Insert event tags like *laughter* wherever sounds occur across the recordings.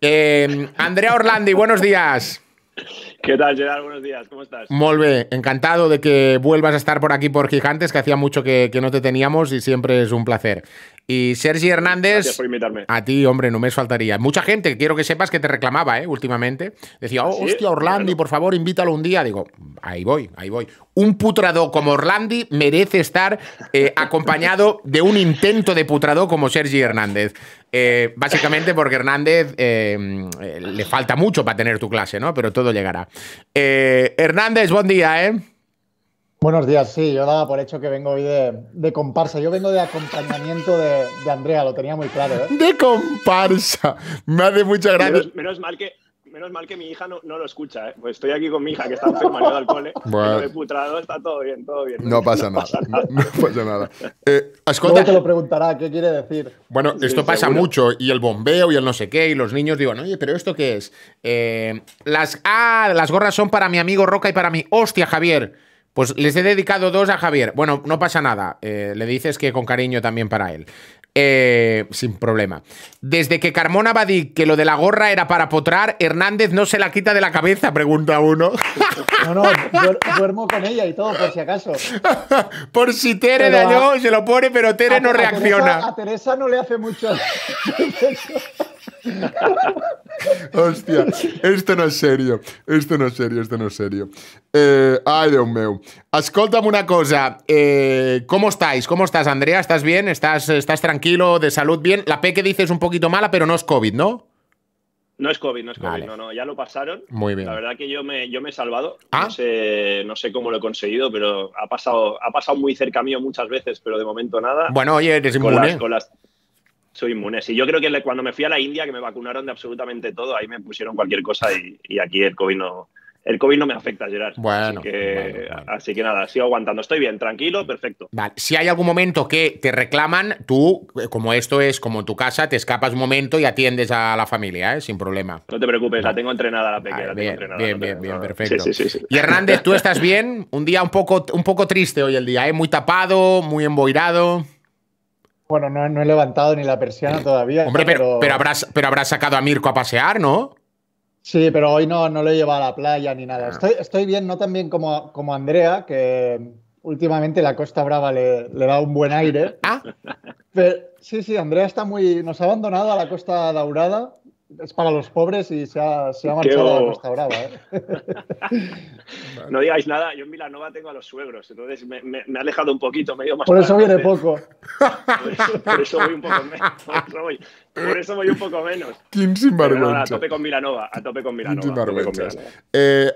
Em, Andrea Orlandi, buenos días. ¿Qué tal, Gerard? Buenos días, ¿cómo estás? Molve, encantado de que vuelvas a estar por aquí por Gigantes, que hacía mucho que, no te teníamos y siempre es un placer. Y Sergi Hernández. A ti, hombre, no me faltaría. Mucha gente, quiero que sepas que te reclamaba, ¿eh? Últimamente. Decía, oh, hostia, Orlandi, por favor, invítalo un día. Digo, ahí voy, ahí voy un putrado como Orlandi merece estar eh, *laughs* acompañado de un intento de putrado como Sergi Hernández. Eh, básicamente porque Hernández eh, le falta mucho para tener tu clase, ¿no? Pero todo llegará. Hernández, buen día, ¿eh? Buenos días, sí, yo daba por hecho que vengo hoy de, comparsa. Yo vengo de acompañamiento de, Andrea, lo tenía muy claro. De comparsa, me hace mucha gracia. menos mal que menos mal que mi hija no, no lo escucha, ¿eh? Pues estoy aquí con mi hija que está enferma, al cole. Bueno. está todo bien, todo bien. No, pasa, nada, *laughs* No, pasa nada. Eh, te lo preguntará, ¿qué quiere decir? Bueno, esto pasa mucho, y el bombeo y el no sé qué, y los niños digo, oye, pero ¿esto qué es? Eh, las, ah, las gorras son para mi amigo Roca y para mí. ¡Hostia, Javier! Pues les he dedicado dos a Javier. Bueno, no pasa nada. Eh, le dices que con cariño también para él. Eh, sin problema. Desde que Carmona decir que lo de la gorra era para potrar, Hernández no se la quita de la cabeza, pregunta uno. *laughs* No, no, duermo con ella y todo, por si acaso. *laughs* por si Tere dañó, se lo pone, pero Tere no reacciona. A a Teresa no le hace mucho. *laughs* Hostia, esto no es serio. Esto no es serio, esto no es serio. Eh, una cosa. Eh, ¿Cómo estáis? ¿Cómo estás, Andrea? ¿Estás bien? ¿Estás, ¿Estás tranquilo? ¿De salud bien? La P que dices es un poquito mala, pero no es COVID, ¿no? No es COVID, no es COVID, no, no, ya lo pasaron. Muy bien. La verdad que yo me, yo me he salvado. ¿Ah? No, sé, cómo lo he conseguido, pero ha pasado, ha pasado muy cerca mío muchas veces, pero de momento nada. Bueno, oye, eres con las, soy inmune. Sí, yo creo que cuando me fui a la India, que me vacunaron de absolutamente todo, ahí me pusieron cualquier cosa y, aquí el COVID no, el COVID no me afecta, Gerard. Bueno así, que, nada, sigo aguantando. Estoy bien, tranquilo, perfecto. Si hay algún momento que te reclaman, tú, eh, como esto es como en tu casa, te escapas un momento y atiendes a la familia, ¿eh? sin problema. No te preocupes, la tengo entrenada la pequeña. bien, bien, bien, perfecto. y Hernández, ¿tú estás bien? Un día un poco, un poco triste hoy el día, ¿eh? muy tapado, muy emboirado. Bueno, no, he levantado ni la persiana todavía. Hombre, pero, pero... habrás, pero habrás sacado a Mirko a pasear, ¿no? Sí, pero hoy no, no lo he llevado a la playa ni nada. Ah. Estoy, estoy bien, no tan bien como, como Andrea, que últimamente la Costa Brava le, le da un buen aire. ¿Ah? Pero, sí, sí, Andrea está muy. Nos ha abandonado a la Costa Daurada es para los pobres y se ha, se ha marchado a Costa Brava. ¿eh? *laughs* no digáis nada, yo en Milanova tengo a los suegros, entonces me, ha alejado un poquito, ido más. Por eso viene poco. Por eso, voy un poco menos. Por eso voy, un poco menos. sin a tope con Milanova, a tope con Milanova.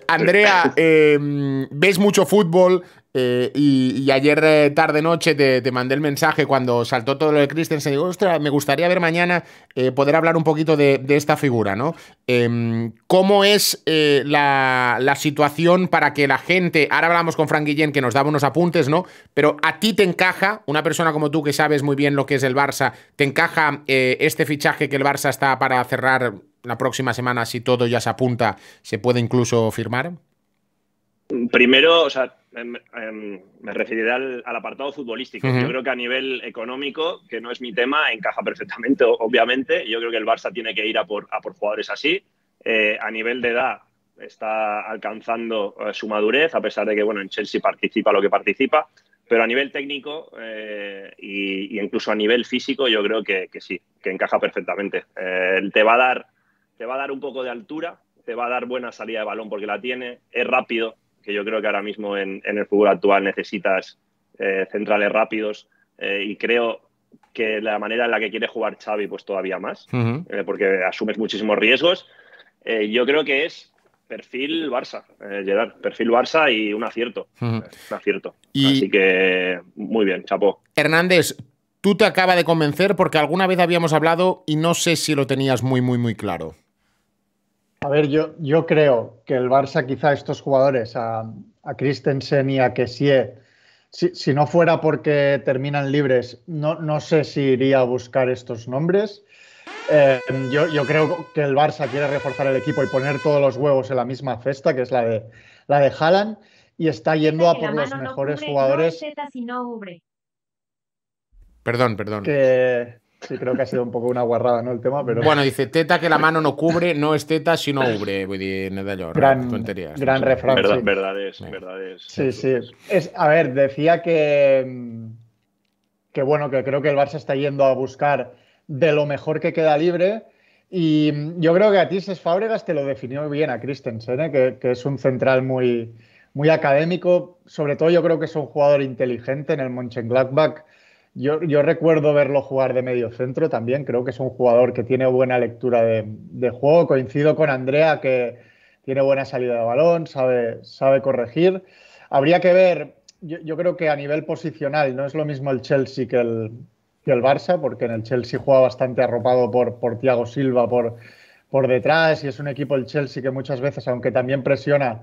Andrea, *laughs* em, ¿ves mucho fútbol? Eh, y, ayer eh, tarde noche te, mandé el mensaje cuando saltó todo lo de Christensen. Digo, me gustaría ver mañana eh, poder hablar un poquito de, esta figura, ¿no? Em, ¿Cómo es la, la, situación para que la gente. Ahora hablamos con Frank Guillén que nos daba unos apuntes, ¿no? Pero a ti te encaja, una persona como tú que sabes muy bien lo que es el Barça, ¿te encaja este fichaje que el Barça está para cerrar la próxima semana? Si todo ya se apunta, ¿se puede incluso firmar? Primero, o sea Em, em, me, referiré al, apartado futbolístico. Yo creo que a nivel económico, que no es mi tema, encaja perfectamente, obviamente. Yo creo que el Barça tiene que ir a por, jugadores así. Eh, a nivel de edad, está alcanzando eh, su madurez, a pesar de que bueno, en Chelsea participa lo que participa. Pero a nivel técnico eh, y, incluso a nivel físico, yo creo que, que sí, que encaja perfectamente. Eh, te, va a dar, te va a dar un poco de altura, te va a dar buena salida de balón porque la tiene, es rápido, que yo creo que ahora mismo en, el fútbol actual necesitas eh, centrales rápidos eh, y creo que la manera en la que quiere jugar Xavi pues todavía más, eh, porque asumes muchísimos riesgos. yo creo que es perfil Barça, Gerard, perfil Barça y un acierto, un acierto. Así que muy bien, chapo. Hernández, tú te acaba de convencer porque alguna vez habíamos hablado y no sé si lo tenías muy, muy, muy claro. A ver, yo, yo creo que el Barça quizá estos jugadores, a, Christensen y a Kessie, si, si, no fuera porque terminan libres, no, no, sé si iría a buscar estos nombres. Eh, yo, creo que el Barça quiere reforzar el equipo y poner todos los huevos en la misma cesta, que es la de, la de Haaland, y está yendo a por los mejores jugadores. Perdón, perdón. Sí, creo que ha sido un poco una guarrada, ¿no? El tema, pero. Bueno, dice teta que la mano no cubre, no es teta, sino ubre. gran, tontería, Gran refrán. Verdad, Verdades, verdades. Sí, sí. a ver, decía que. Que bueno, que creo que el Barça está yendo a buscar de lo mejor que queda libre. Y yo creo que a ti, Tises Fábregas te lo definió bien a Christensen, ¿eh? que, es un central muy, muy académico. Sobre todo, yo creo que es un jugador inteligente en el Mönchengladbach yo, recuerdo verlo jugar de medio centro también. Creo que es un jugador que tiene buena lectura de, juego. Coincido con Andrea que tiene buena salida de balón, sabe, sabe corregir. Habría que ver, yo, creo que a nivel posicional no es lo mismo el Chelsea que el, Barça, porque en el Chelsea juega bastante arropado por, por Thiago Silva por, por detrás y es un equipo el Chelsea que muchas veces, aunque también presiona,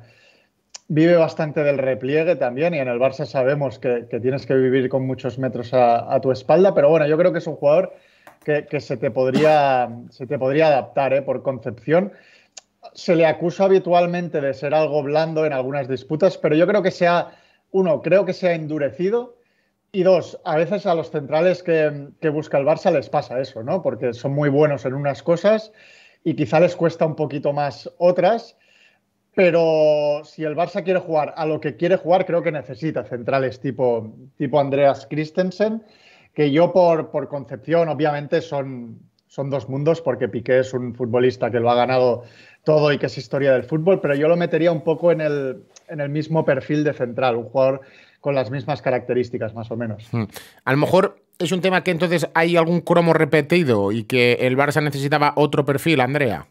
vive bastante del repliegue también y en el Barça sabemos que, que tienes que vivir con muchos metros a, tu espalda, pero bueno, yo creo que es un jugador que, se, te podría, se te podría adaptar ¿eh? por concepción. Se le acusa habitualmente de ser algo blando en algunas disputas, pero yo creo que sea, uno, creo que se ha endurecido y dos, a veces a los centrales que, que, busca el Barça les pasa eso, ¿no? Porque son muy buenos en unas cosas y quizá les cuesta un poquito más otras pero si el Barça quiere jugar a lo que quiere jugar, creo que necesita centrales tipo, tipo Andreas Christensen, que yo por, concepción, obviamente, son, son dos mundos, porque Piqué es un futbolista que lo ha ganado todo y que es historia del fútbol, pero yo lo metería un poco en el, en el mismo perfil de central, un jugador con las mismas características, más o menos. Hmm. A lo mejor es un tema que entonces hay algún cromo repetido y que el Barça necesitaba otro perfil, Andrea.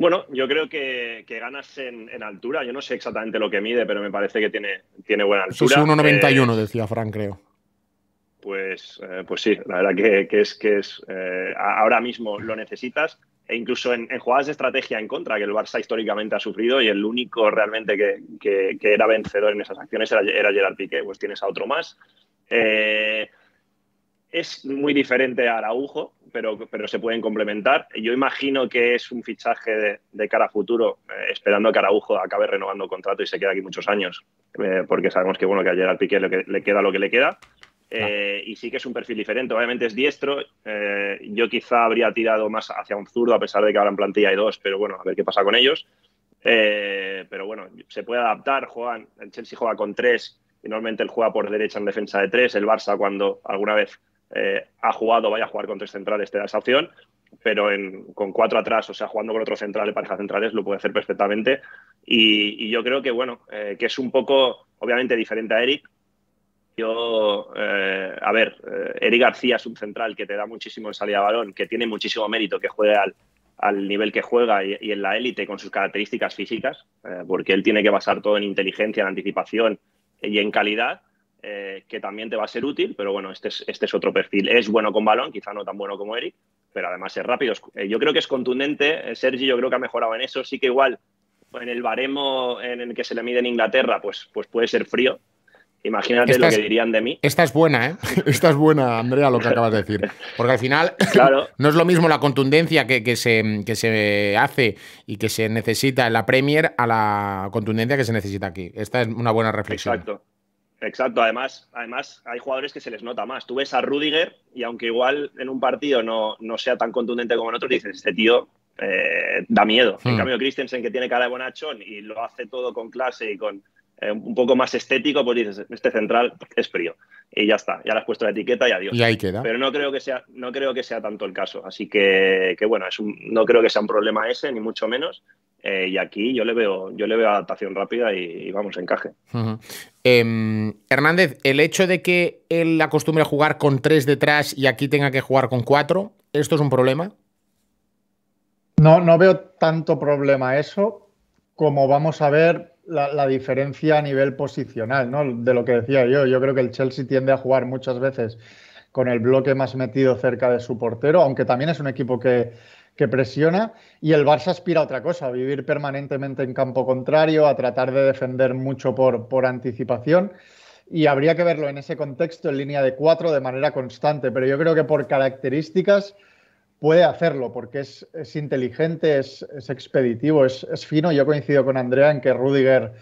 Bueno, yo creo que, ganas en, altura. Yo no sé exactamente lo que mide, pero me parece que tiene, tiene buena altura. Sus 1,91, eh, decía Fran, creo. Pues, eh, pues sí, la verdad que, es que es eh, ahora mismo lo necesitas. E incluso en, jugadas de estrategia en contra, que el Barça históricamente ha sufrido, y el único realmente que, era vencedor en esas acciones era, era, Gerard Piqué. Pues tienes a otro más. es muy diferente a Araujo, pero, se pueden complementar. Yo imagino que es un fichaje de, cara a futuro, eh, esperando a que Araujo acabe renovando contrato y se quede aquí muchos años, eh, porque sabemos que bueno que a Al Piqué le, queda lo que le queda. Eh, y sí que es un perfil diferente. Obviamente es diestro. yo quizá habría tirado más hacia un zurdo, a pesar de que ahora en plantilla hay dos, pero bueno, a ver qué pasa con ellos. pero bueno, se puede adaptar. Juan el Chelsea juega con tres, y normalmente él juega por derecha en defensa de tres. El Barça, cuando alguna vez eh, ha jugado, vaya a jugar con tres centrales, te da esa opción, pero con cuatro atrás, o sea, jugando con otro central de pareja centrales, lo puede hacer perfectamente. Y, yo creo que, bueno, eh, que es un poco, obviamente, diferente a Eric. Yo, eh, a ver, Eric García es un central que te da muchísimo en salida de balón, que tiene muchísimo mérito, que juegue al, nivel que juega y, y en la élite con sus características físicas, porque él tiene que basar todo en inteligencia, en anticipación y en calidad eh, que también te va a ser útil, pero bueno, este es, este es otro perfil. Es bueno con balón, quizá no tan bueno como Eric, pero además es rápido. Eh, yo creo que es contundente. Eh, Sergi, yo creo que ha mejorado en eso. Sí que igual en el baremo en el que se le mide en Inglaterra, pues, pues puede ser frío. Imagínate lo que dirían de mí. Esta es buena, ¿eh? *laughs* Esta es buena, Andrea, lo que acabas de decir. Porque al final *laughs* *laughs* no es lo mismo la contundencia que, se, que se hace y que se necesita en la Premier a la contundencia que se necesita aquí. Esta es una buena reflexión. Exacto. Exacto, además, además hay jugadores que se les nota más. Tú ves a Rudiger y aunque igual en un partido no, sea tan contundente como en otro, dices, este tío eh, da miedo. En hmm. cambio, Christensen, que tiene cara de bonachón y lo hace todo con clase y con eh, un poco más estético, pues dices, este central es frío. Y ya está, ya le has puesto la etiqueta y adiós. Y ahí queda. Pero no creo que sea, no creo que sea tanto el caso. Así que, que bueno, es un, no creo que sea un problema ese, ni mucho menos. Eh, y aquí yo le veo, yo le veo adaptación rápida y, vamos, encaje. Em, Hernández, el hecho de que él acostumbre a jugar con tres detrás y aquí tenga que jugar con cuatro, ¿esto es un problema? No, no veo tanto problema eso, como vamos a ver la, la diferencia a nivel posicional, ¿no? De lo que decía yo. Yo creo que el Chelsea tiende a jugar muchas veces con el bloque más metido cerca de su portero, aunque también es un equipo que que presiona y el Barça aspira a otra cosa, a vivir permanentemente en campo contrario, a tratar de defender mucho por, por anticipación y habría que verlo en ese contexto en línea de cuatro de manera constante, pero yo creo que por características puede hacerlo porque es, inteligente, es, expeditivo, es, fino. Yo coincido con Andrea en que Rudiger,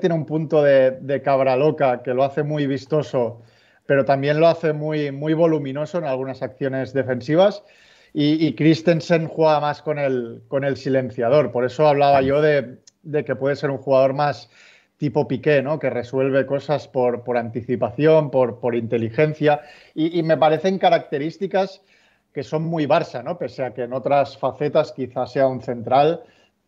tiene un punto de, de, cabra loca que lo hace muy vistoso, pero también lo hace muy, muy voluminoso en algunas acciones defensivas. Y, Christensen juega más con el, con el silenciador. Por eso hablaba yo de, que puede ser un jugador más tipo Piqué, ¿no? que resuelve cosas por, por anticipación, por, por inteligencia. Y, me parecen características que son muy Barça, ¿no? pese a que en otras facetas quizás sea un central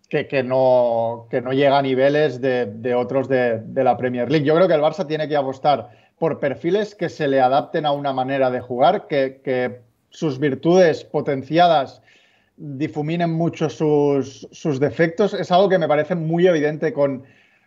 que, no, que no llega a niveles de, otros de, la Premier League. Yo creo que el Barça tiene que apostar por perfiles que se le adapten a una manera de jugar, que sus virtudes potenciadas difuminen mucho sus, defectos. Es algo que me parece muy evidente con,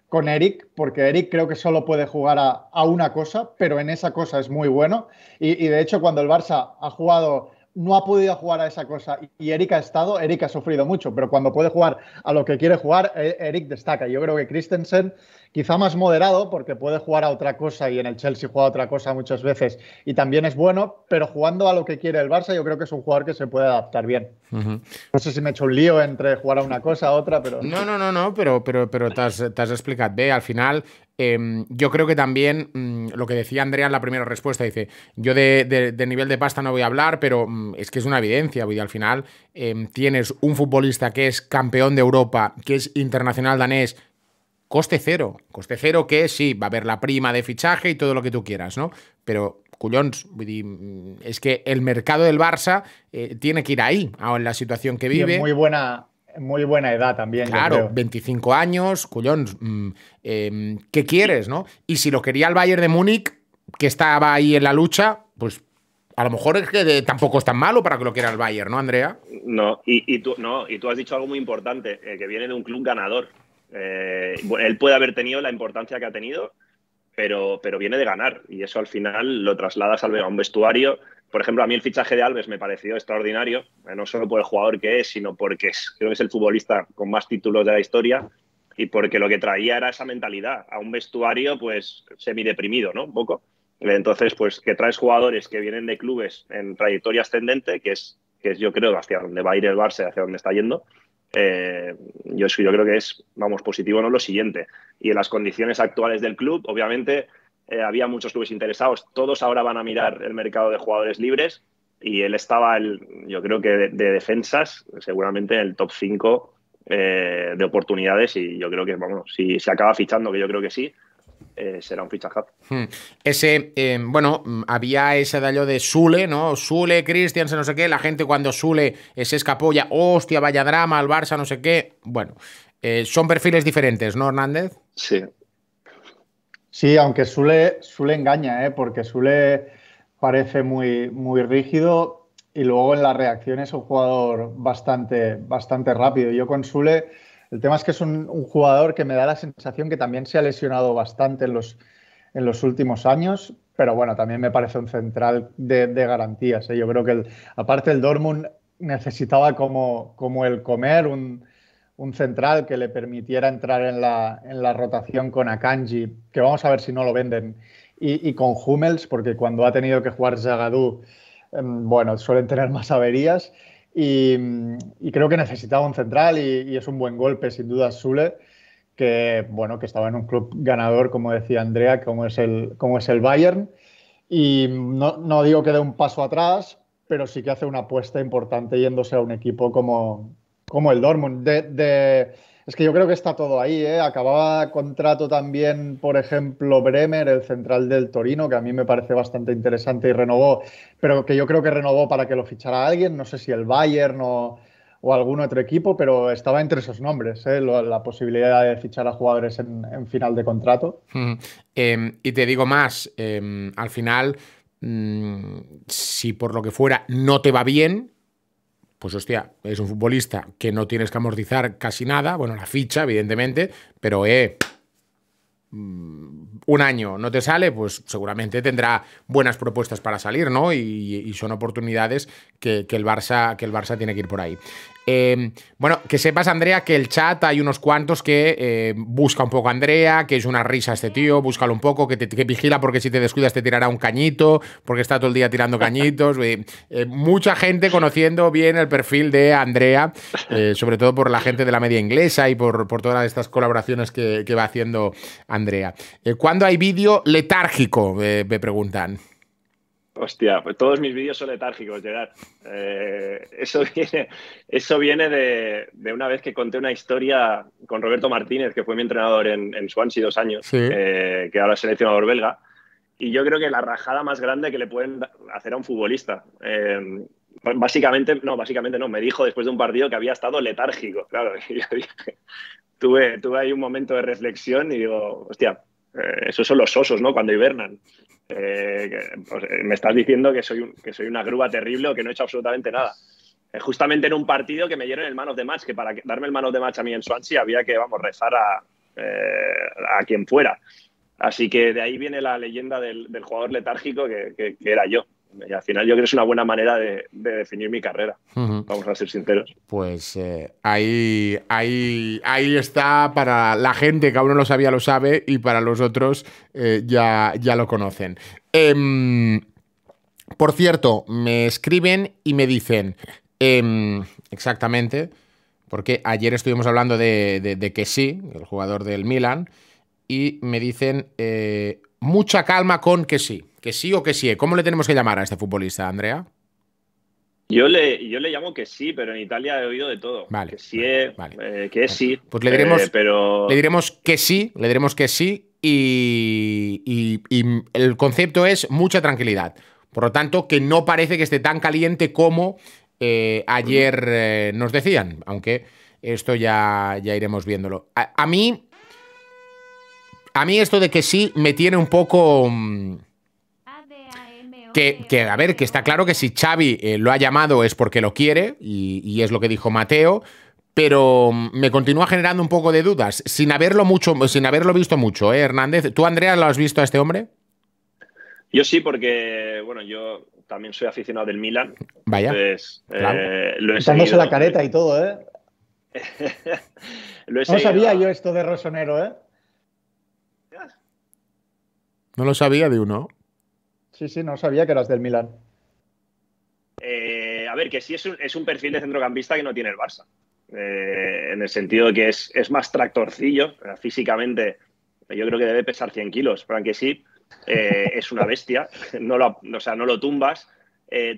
con Eric, porque Eric creo que solo puede jugar a, una cosa, pero en esa cosa es muy bueno. Y, y de hecho, cuando el Barça ha jugado no ha podido jugar a esa cosa y Eric ha estado, Eric ha sufrido mucho, pero cuando puede jugar a lo que quiere jugar, eh, Eric destaca. Yo creo que Christensen quizá más moderado, porque puede jugar a otra cosa y en el Chelsea juega a otra cosa muchas veces y también es bueno, pero jugando a lo que quiere el Barça, yo creo que es un jugador que se puede adaptar bien. No sé si me he hecho un lío entre jugar a una cosa a otra, pero. No, no, no, no, pero, pero, pero te has, explicado Al final, em, yo creo que también mm, lo que decía Andrea en la primera respuesta, dice, yo de, nivel de pasta no voy a hablar, pero mm, es que es una evidencia, al final em, tienes un futbolista que es campeón de Europa, que es internacional danés, coste cero. Coste cero que sí, va a haber la prima de fichaje y todo lo que tú quieras, ¿no? Pero, cullón, mm, es que el mercado del Barça eh, tiene que ir ahí, ahora en la situación que vive. muy buena, muy buena edad también. Claro, 25 años, collons, mm, em, ¿qué quieres, no? Y si lo quería el Bayern de Múnich, que estaba ahí en la lucha, pues a lo mejor es que tampoco es tan malo para que lo quiera el Bayern, ¿no, Andrea? No, y, tú, no, y tú has dicho algo muy importante, eh, que viene de un club ganador. Eh, él puede haber tenido la importancia que ha tenido, pero, viene de ganar y eso al final lo trasladas a un vestuario. Por ejemplo, a mí el fichaje de Alves me pareció extraordinario, eh, no solo por el jugador que es, sino porque creo que es el futbolista con más títulos de la historia y porque lo que traía era esa mentalidad a un vestuario pues semideprimido, ¿no? Un poco. Entonces, pues que traes jugadores que vienen de clubes en trayectoria ascendente, que es, que es yo creo hacia donde va a ir el Barça, hacia donde está yendo, eh, yo, yo creo que es, vamos, positivo no lo siguiente. Y en las condiciones actuales del club, obviamente, eh, había muchos clubes interesados. Todos ahora van a mirar el mercado de jugadores libres y él estaba, el, yo creo que de, defensas, seguramente en el top 5 eh, de oportunidades y yo creo que, vamos, si se acaba fichando, que yo creo que sí, eh, será un fichajazo. Hmm. Ese, eh, bueno, había ese daño de Sule, ¿no? Sule, se no sé qué, la gente cuando Sule se escapó ya, hostia, vaya drama, al Barça, no sé qué. Bueno, eh, son perfiles diferentes, ¿no, Hernández? Sí. Sí, aunque Sule, Sule engaña, ¿eh? Porque Sule parece muy, muy rígido y luego en las reacciones es un jugador bastante, bastante rápido. Yo con Sule el tema es que es un, jugador que me da la sensación que también se ha lesionado bastante en los, en los últimos años, pero bueno, también me parece un central de, garantías. ¿eh? Yo creo que aparte el Dortmund necesitaba como, el comer un, central que le permitiera entrar en la, rotación con Akanji, que vamos a ver si no lo venden, y, con Hummels, porque cuando ha tenido que jugar Zagadou, em, bueno, suelen tener más averías. Mm, y, creo que necesitaba un central y, es un buen golpe, sin duda, Sule, que, bueno, que estaba en un club ganador, como decía Andrea, como es el, como es el Bayern. Y no, no digo que dé un paso atrás, pero sí que hace una apuesta importante yéndose a un equipo como, como el Dortmund. de, es que yo creo que está todo ahí, ¿eh? Acababa contrato también, por ejemplo, Bremer, el central del Torino, que a mí me parece bastante interesante y renovó, pero que yo creo que renovó para que lo fichara alguien, no sé si el Bayern o, algún otro equipo, pero estaba entre esos nombres, ¿eh? la, posibilidad de fichar a jugadores en, final de contrato. Em, y te digo más, em, al final, mm, si por lo que fuera no te va bien, pues hostia, es un futbolista que no tienes que amortizar casi nada, bueno, la ficha, evidentemente, pero eh, mm, un año no te sale, pues seguramente tendrá buenas propuestas para salir, ¿no? Y, son oportunidades que, que, el Barça, que el Barça tiene que ir por ahí. Em, bueno, que sepas, Andrea, que el chat hay unos cuantos que em, busca un poco a Andrea, que es una risa este tío, búscalo un poco, que, te, vigila porque si te descuidas te tirará un cañito, porque está todo el día tirando cañitos. *laughs* Em, mucha gente conociendo bien el perfil de Andrea, eh, sobre todo por la gente de la media inglesa y por, todas estas colaboraciones que, que va haciendo Andrea. Eh, ¿Cuándo hay vídeo letárgico? Eh, me preguntan. Hostia, pues todos mis vídeos son letárgicos, Gerard. Eh, eso *laughs* viene, eso viene de, una vez que conté una historia con Roberto Martínez, que fue mi entrenador en, en Swansea dos años, eh, que ahora es seleccionador belga. Y yo creo que la rajada más grande que le pueden hacer a un futbolista. Eh, básicamente, no, básicamente no. Me dijo después de un partido que había estado letárgico. Claro, *laughs* tuve, tuve ahí un momento de reflexión y digo, hostia, eso eh, esos son los osos, ¿no? Cuando hibernan. Eh, pues, eh, me estás diciendo que soy, que soy una grúa terrible o que no he hecho absolutamente nada. justamente en un partido que me dieron el manos de match, que para darme el manos de match a mí en Swansea había que, vamos, rezar a, quien fuera. Así que de ahí viene la leyenda del, jugador letárgico que, era yo. Y al final yo creo que es una buena manera de, definir mi carrera, vamos a ser sinceros. Pues eh, ahí, ahí, ahí está para la gente que aún no lo sabía, lo sabe, y para los otros eh, ya, ya lo conocen. Em, por cierto, me escriben y me dicen em, exactamente, porque ayer estuvimos hablando de, de, que sí, el jugador del Milan, y me dicen eh, mucha calma con que sí. Que sí o que sí. Eh? ¿Cómo le tenemos que llamar a este futbolista, Andrea? Yo le, yo le llamo que sí, pero en Italia he oído de todo. Vale. Que sí, eh, eh, que sí. Pues le diremos, pero... le diremos que sí, le diremos que sí y, el concepto es mucha tranquilidad. Por lo tanto, que no parece que esté tan caliente como ayer nos decían, aunque esto ya, ya iremos viéndolo. a, mí, a mí esto de que sí me tiene un poco... Mm, que, a ver, que está claro que si Xavi eh, lo ha llamado es porque lo quiere, y, es lo que dijo Mateo, pero mm, me continúa generando un poco de dudas, sin haberlo, mucho, sin haberlo visto mucho, ¿eh, Hernández? ¿Tú, Andrea, lo has visto a este hombre? Yo sí, porque, bueno, yo también soy aficionado del Milan. Vaya. Entonces, eh, la careta y todo, ¿eh? *laughs* no sabía yo esto de Rosonero, ¿eh? No lo sabía de uno. Sí, sí, no sabía que eras del Milan. Eh, a ver, que sí es un, perfil de centrocampista que no tiene el Barça. Eh, en el sentido de que es, más tractorcillo, físicamente yo creo que debe pesar 100 kilos, Frank sí, eh, es una bestia, *laughs* no lo, o sea, no lo tumbas.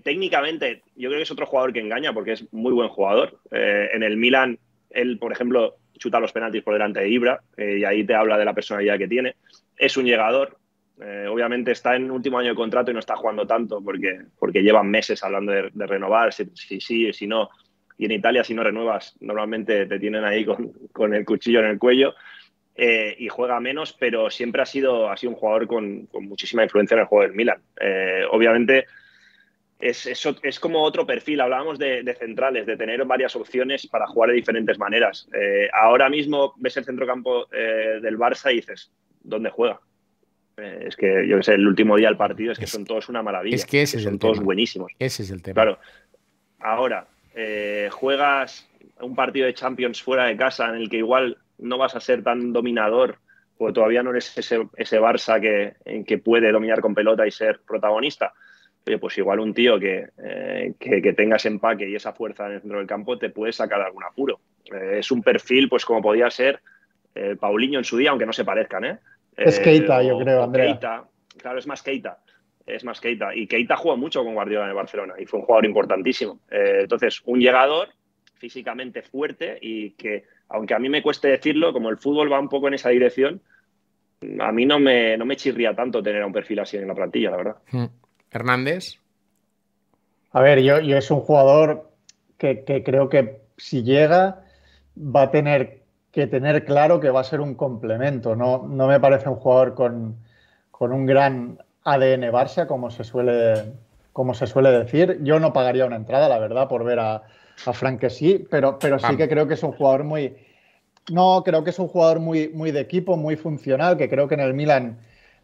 técnicamente, yo creo que es otro jugador que engaña porque es muy buen jugador. en el Milan, él, por ejemplo, chuta los penaltis por delante de Ibra y ahí te habla de la personalidad que tiene. Es un llegador, eh, obviamente está en último año de contrato y no está jugando tanto porque, porque llevan meses hablando de, de renovar, si sí, si, si, no. Y en Italia, si no renuevas, normalmente te tienen ahí con, el cuchillo en el cuello. Eh, y juega menos, pero siempre ha sido, ha sido un jugador con, muchísima influencia en el juego del Milan. Eh, obviamente es, es, es, como otro perfil, hablábamos de, centrales, de tener varias opciones para jugar de diferentes maneras. ahora mismo ves el centrocampo del Barça y dices, ¿dónde juega? Eh, es que, yo que sé, el último día del partido es que son todos una maravilla. Es que, son todos buenísimos. Ese es el tema. Claro. Ahora, eh, juegas un partido de Champions fuera de casa en el que igual no vas a ser tan dominador, porque todavía no eres ese, ese Barça que, en que puede dominar con pelota y ser protagonista. Oye, pues igual un tío que, eh, que, tengas empaque y esa fuerza en el centro del campo te puede sacar algún apuro. es un perfil, pues como podía ser Paulinho en su día, aunque no se parezcan, ¿eh? Es eh, Keita, yo creo, Andrea. Keita, claro, es más Keita. Es más Keita. Y Keita jugó mucho con Guardiola de Barcelona y fue un jugador importantísimo. Eh, entonces, un llegador físicamente fuerte y que, aunque a mí me cueste decirlo, como el fútbol va un poco en esa dirección, a mí no me, no me chirría tanto tener a un perfil así en la plantilla, la verdad. Hmm. Hernández. A ver, yo, es un jugador que, que creo que si llega va a tener que tener claro que va a ser un complemento. No, no me parece un jugador con, un gran ADN Barça, como se suele, como se suele decir. Yo no pagaría una entrada, la verdad, por ver a, Frank que sí, pero, pero sí que creo que es un jugador muy. No, creo que es un jugador muy, muy de equipo, muy funcional, que creo que en el Milan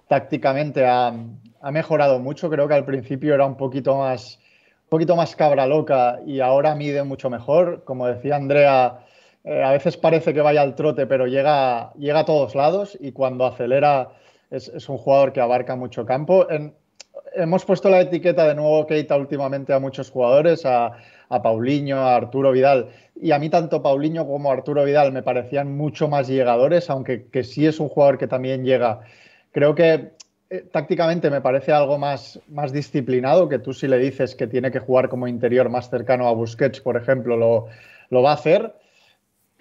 tácticamente ha, ha mejorado mucho. Creo que al principio era un poquito más, un poquito más cabra loca y ahora mide mucho mejor. Como decía Andrea, eh, a veces parece que vaya al trote, pero llega, llega a todos lados y cuando acelera es, un jugador que abarca mucho campo. hemos puesto la etiqueta de nuevo Keita últimamente a muchos jugadores, a, a Paulinho, a Arturo Vidal. Y a mí tanto Paulinho como Arturo Vidal me parecían mucho más llegadores, aunque que sí es un jugador que también llega. Creo que eh, tácticamente me parece algo más, más disciplinado, que tú si le dices que tiene que jugar como interior más cercano a Busquets, por ejemplo, lo va a hacer.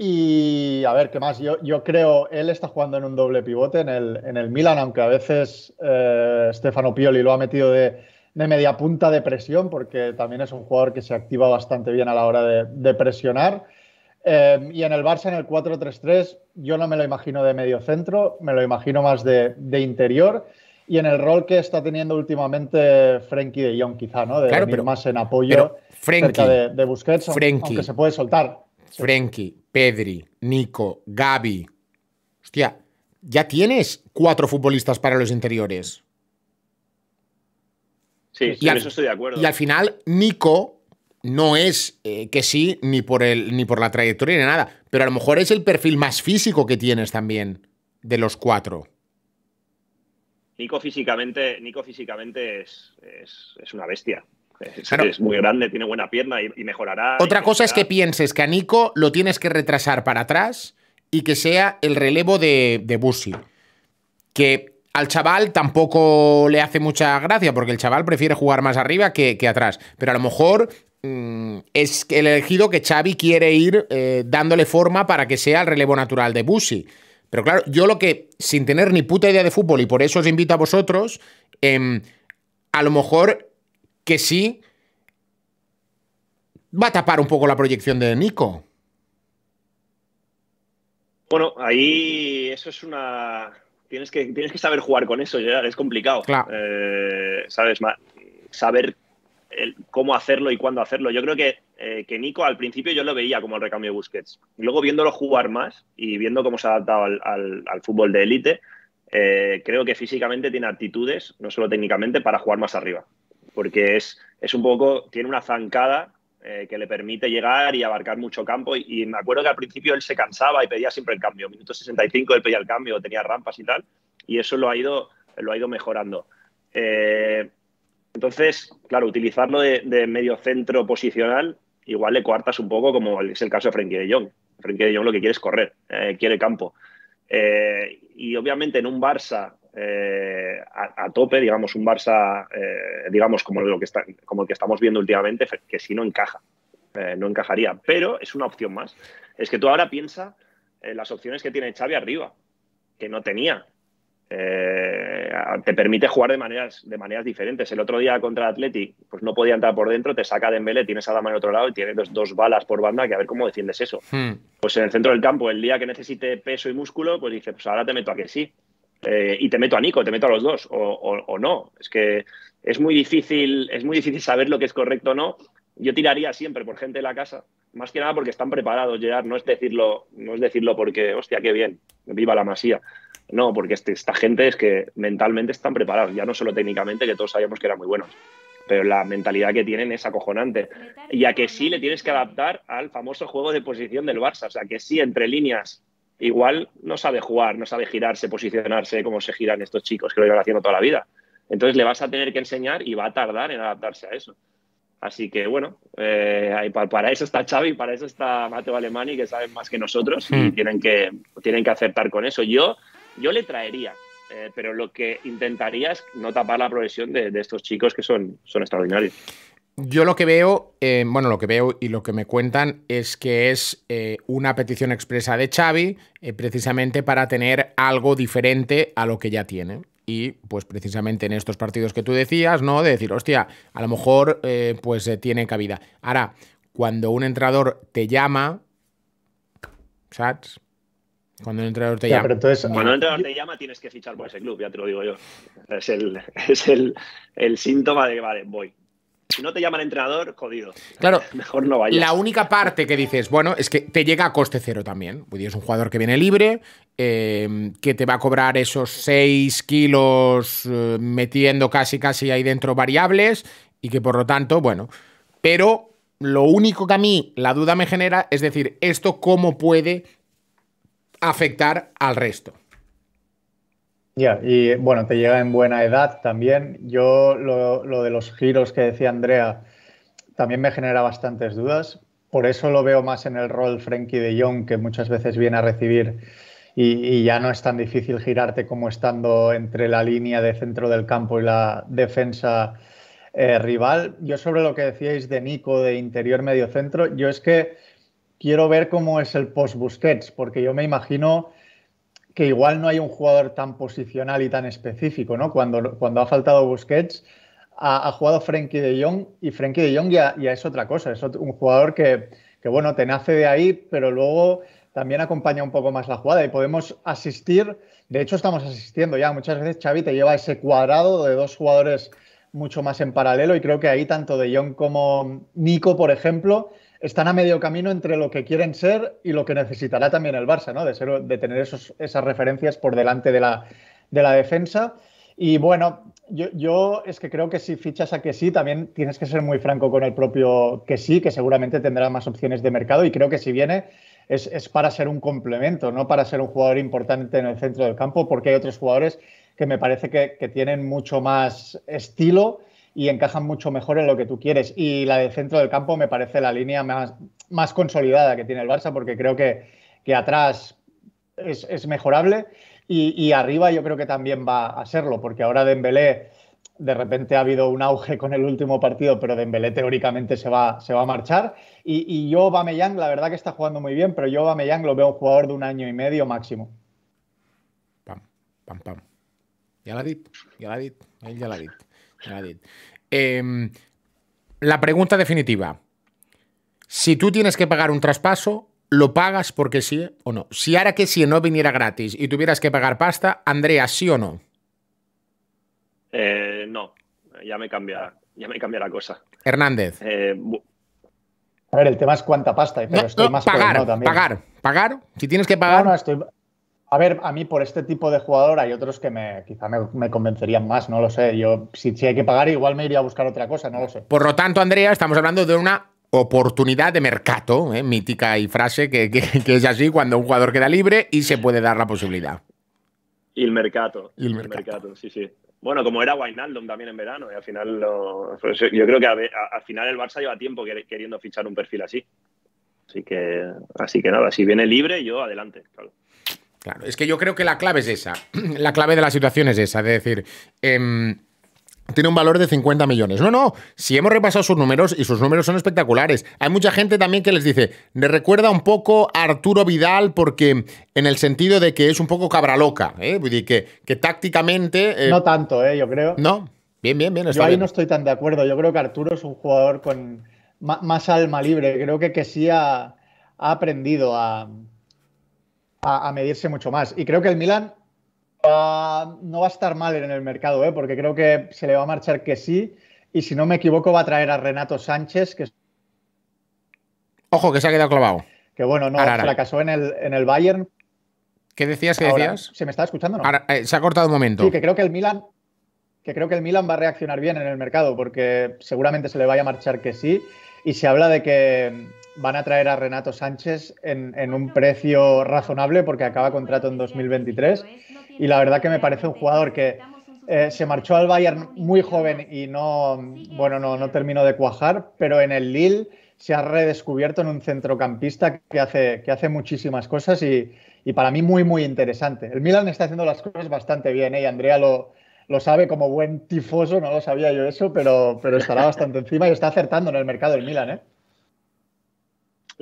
Y a ver, ¿qué más? Yo, yo creo, él está jugando en un doble pivote en el, en el Milan, aunque a veces eh, Stefano Pioli lo ha metido de, de, media punta de presión, porque también es un jugador que se activa bastante bien a la hora de, presionar. Eh, y en el Barça, en el 4-3-3, yo no me lo imagino de medio centro, me lo imagino más de, de interior y en el rol que está teniendo últimamente Frenkie de Jong, quizá, ¿no? De más en apoyo cerca de, Busquets, aunque se puede soltar. Frenkie, Pedri, Nico, Gaby. Hostia, ya tienes cuatro futbolistas para los interiores. Sí, y eso estoy de acuerdo. Y al final, Nico no es eh, que sí ni por, el, ni por la trayectoria ni nada, pero a lo mejor es el perfil más físico que tienes también de los cuatro. Nico físicamente, Nico físicamente es una bestia. Es, muy grande, tiene buena pierna y, mejorará. Otra cosa es que pienses que a Nico lo tienes que retrasar para atrás y que sea el relevo de, de Busi. Que al chaval tampoco le hace mucha gracia, porque el chaval prefiere jugar más arriba que, que atrás. Pero a lo mejor mm, es el elegido que Xavi quiere ir eh, dándole forma para que sea el relevo natural de Busi. Pero claro, yo lo que, sin tener ni puta idea de fútbol, y por eso os invito a vosotros, em, a lo mejor que sí va a tapar un poco la proyección de Nico. Bueno, ahí eso es una. Tienes que, tienes que saber jugar con eso, ya es complicado. Eh, Sabes, saber cómo hacerlo y cuándo hacerlo. Yo creo que, eh, que, Nico al principio yo lo veía como el recambio de Busquets. Luego viéndolo jugar más y viendo cómo se ha adaptado al, al, fútbol de élite, eh, creo que físicamente tiene aptitudes, no solo técnicamente, para jugar más arriba porque es, un poco, tiene una zancada eh, que le permite llegar y abarcar mucho campo. Y, me acuerdo que al principio él se cansaba y pedía siempre el cambio. Minuto 65 él pedía el cambio, tenía rampas y tal. Y eso lo ha ido, lo ha ido mejorando. Eh, entonces, claro, utilizarlo de, medio centro posicional igual le cuartas un poco, como es el caso de Frenkie de Jong. Frenkie de Jong lo que quiere es correr, eh, quiere campo. y obviamente en un Barça eh, a, tope, digamos, un Barça, eh, digamos, como, lo que el que estamos viendo últimamente, que si no encaja, eh, no encajaría. Pero es una opción más. Es que tú ahora piensa en las opciones que tiene Xavi arriba, que no tenía. te permite jugar de maneras, de maneras diferentes. El otro día contra el Atleti, pues no podía entrar por dentro, te saca Dembélé, tienes a Dama en otro lado y tienes dos, balas por banda, que a ver cómo defiendes eso. Hmm. Pues en el centro del campo, el día que necesite peso y músculo, pues dice, pues ahora te meto a que sí eh, y te meto a Nico, te meto a los dos, o, no. Es que es muy difícil, es muy difícil saber lo que es correcto o no. Yo tiraría siempre por gente de la casa, más que nada porque están preparados, llegar. no es decirlo, no es decirlo porque, hostia, qué bien, viva la masía. No, porque este, esta gente es que mentalmente están preparados, ya no solo técnicamente, que todos sabíamos que eran muy buenos, pero la mentalidad que tienen es acojonante. ya que sí le tienes que adaptar al famoso juego de posición del Barça, o sea, que sí, entre líneas, igual no sabe jugar, no sabe girarse, posicionarse como se giran estos chicos que lo llevan haciendo toda la vida. Entonces le vas a tener que enseñar y va a tardar en adaptarse a eso. Así que bueno, eh, para eso está Xavi, para eso está Mateo Alemani, que saben más que nosotros y hmm. tienen que, tienen que aceptar con eso. Yo, yo le traería, eh, pero lo que intentaría es no tapar la progresión de, estos chicos que son, son extraordinarios. Yo lo que veo, eh, bueno, lo que veo y lo que me cuentan es que es eh, una petición expresa de Xavi eh, precisamente para tener algo diferente a lo que ya tiene. Y pues precisamente en estos partidos que tú decías, ¿no? De decir, hostia, a lo mejor pues tiene cabida. Ahora, cuando un entrador te llama, ¿sabes? Cuando un entrador te llama. cuando un entrenador te llama, tienes que fichar por pues, ese club, ya te lo digo yo. Es el, el síntoma de que, vale, voy, si no te llaman entrenador, jodido. Claro. *laughs* Mejor no vayas. La única parte que dices, bueno, es que te llega a coste cero también. Pues es un jugador que viene libre, em, que te va a cobrar esos seis kilos eh, metiendo casi, casi ahí dentro variables y que por lo tanto, bueno. Pero lo único que a mí la duda me genera es decir, ¿esto cómo puede afectar al resto? Ya, y bueno, te llega en buena edad también. Yo lo, de los giros que decía Andrea también me genera bastantes dudas. Por eso lo veo más en el rol Frenkie de Jong, que muchas veces viene a recibir y, ya no es tan difícil girarte como estando entre la línea de centro del campo y la defensa eh, rival. Yo sobre lo que decíais de Nico de interior medio centro, yo es que quiero ver cómo es el post Busquets, porque yo me imagino que igual no hay un jugador tan posicional y tan específico, ¿no? Cuando, cuando ha faltado Busquets, ha, jugado Frenkie de Jong y Frenkie de Jong ya, es otra cosa, es un jugador que, que, bueno, te nace de ahí, pero luego también acompaña un poco más la jugada y podemos asistir, de hecho estamos asistiendo ya, muchas veces Xavi te lleva ese cuadrado de dos jugadores mucho más en paralelo y creo que ahí tanto de Jong como Nico, por ejemplo, están a medio camino entre lo que quieren ser y lo que necesitará también el Barça, ¿no? De, de tener esas referencias por delante de la, defensa. Y bueno, yo, es que creo que si fichas a que sí, también tienes que ser muy franco con el propio que sí, que seguramente tendrá más opciones de mercado. Y creo que si viene es, para ser un complemento, no para ser un jugador importante en el centro del campo, porque hay otros jugadores que me parece que, que tienen mucho más estilo y encajan mucho mejor en lo que tú quieres. Y la de centro del campo me parece la línea más, más consolidada que tiene el Barça, porque creo que, atrás es, mejorable y, arriba yo creo que también va a serlo, porque ahora Dembélé de repente ha habido un auge con el último partido, pero Dembélé teóricamente se va, se va a marchar. Y, y yo, Bameyang, la verdad que está jugando muy bien, pero yo, Bameyang, lo veo un jugador de un año y medio máximo. Pam, pam, pam. Ya la dit, ya la dit, ahí ya la dit. Em, la pregunta definitiva. Si tú tienes que pagar un traspaso, ¿lo pagas porque sí o no? Si ahora que si no viniera gratis y tuvieras que pagar pasta, Andrea, ¿sí o no? Eh, no, ya me cambia, ya me cambia la cosa. Hernández. Eh, a ver, el tema es cuánta pasta, pagar, Pagar, pagar. Si tienes que pagar. No, no, estoy, a ver, a mí por este tipo de jugador hay otros que me, quizá me, convencerían más, no lo sé. Yo, si, hay que pagar, igual me iría a buscar otra cosa, no lo sé. Por lo tanto, Andrea, estamos hablando de una oportunidad de mercado, ¿eh? mítica y frase que, es así cuando un jugador queda libre y se puede dar la posibilidad. Y el mercado. el mercado. sí, sí. Bueno, como era Wijnaldum también en verano, y al final lo, pues, yo creo que al final el Barça lleva tiempo queriendo fichar un perfil así. Así que, así que nada, si viene libre, yo adelante, claro. Claro, es que yo creo que la clave es esa. *clears throat* La clave de la situación es esa, es decir, em, tiene un valor de 50 millones. No, no, si hemos repasado sus números y sus números son espectaculares. Hay mucha gente también que les dice, me recuerda un poco a Arturo Vidal porque en el sentido de que es un poco cabraloca, ¿eh? Pues que, tácticamente... Eh, no tanto, ¿eh? yo creo. No, bien, bien, bien. yo ahí no estoy tan de acuerdo. Yo creo que Arturo es un jugador con más alma libre. Creo que, que sí ha aprendido a a, medirse mucho más. Y creo que el Milan ah, no va a estar mal en el mercado, ¿eh? porque creo que se le va a marchar que sí. Y si no me equivoco, va a traer a Renato Sánchez, que Ojo, que se ha quedado clavado. Que bueno, no, se la en el, en el Bayern. ¿Qué decías? ¿Qué decías? ¿Se me está escuchando? No? Eh, se ha cortado un momento. Sí, que creo que el Milan que creo que el Milan va a reaccionar bien en el mercado, porque seguramente se le vaya a marchar que sí. Y se habla de que van a traer a Renato Sánchez en, un precio razonable porque acaba contrato en 2023 y la verdad que me parece un jugador que eh, se marchó al Bayern muy joven y no, bueno, no, no terminó de cuajar, pero en el Lille se ha redescubierto en un centrocampista que hace, que hace muchísimas cosas y, para mí muy, muy interesante. El Milan está haciendo las cosas bastante bien ¿eh? y Andrea lo, lo sabe como buen tifoso, no lo sabía yo eso, pero, pero estará bastante encima y está acertando en el mercado el Milan. ¿eh?